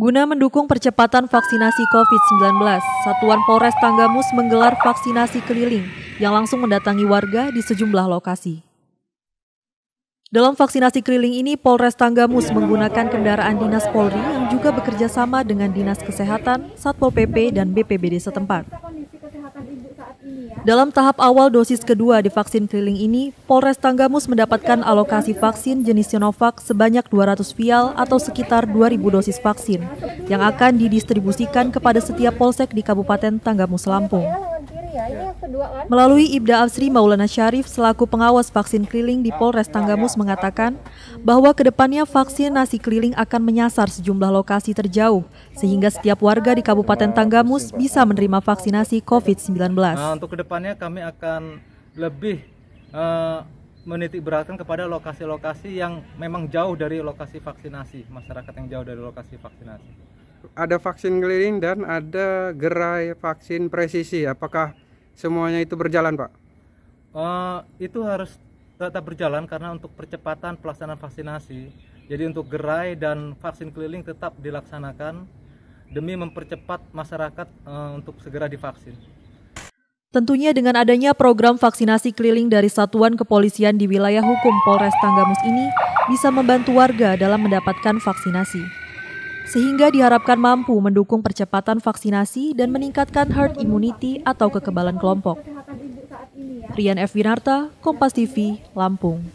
Guna mendukung percepatan vaksinasi COVID-19, Satuan Polres Tanggamus menggelar vaksinasi keliling yang langsung mendatangi warga di sejumlah lokasi. Dalam vaksinasi keliling ini, Polres Tanggamus menggunakan kendaraan dinas Polri yang juga bekerja sama dengan Dinas Kesehatan, Satpol PP, dan BPBD setempat. Dalam tahap awal dosis kedua di vaksin keliling ini, Polres Tanggamus mendapatkan alokasi vaksin jenis Sinovac sebanyak 200 vial atau sekitar 2.000 dosis vaksin yang akan didistribusikan kepada setiap polsek di Kabupaten Tanggamus Lampung. Iya, ya, ini yang kedua kan? Melalui Ibda Asri Maulana Syarif selaku pengawas vaksin keliling di ah, Polres ya, Tanggamus ya. mengatakan bahwa kedepannya vaksinasi keliling akan menyasar sejumlah lokasi terjauh sehingga setiap warga di Kabupaten ya, Tanggamus bisa menerima vaksinasi COVID-19. Nah, untuk kedepannya kami akan lebih uh, menitik beratkan kepada lokasi-lokasi yang memang jauh dari lokasi vaksinasi, masyarakat yang jauh dari lokasi vaksinasi ada vaksin keliling dan ada gerai vaksin presisi. Apakah semuanya itu berjalan, Pak? Uh, itu harus tetap berjalan karena untuk percepatan pelaksanaan vaksinasi. Jadi untuk gerai dan vaksin keliling tetap dilaksanakan demi mempercepat masyarakat uh, untuk segera divaksin. Tentunya dengan adanya program vaksinasi keliling dari Satuan Kepolisian di wilayah hukum Polres Tanggamus ini bisa membantu warga dalam mendapatkan vaksinasi sehingga diharapkan mampu mendukung percepatan vaksinasi dan meningkatkan herd immunity atau kekebalan kelompok. Rian F. Winarta, Kompas TV, Lampung.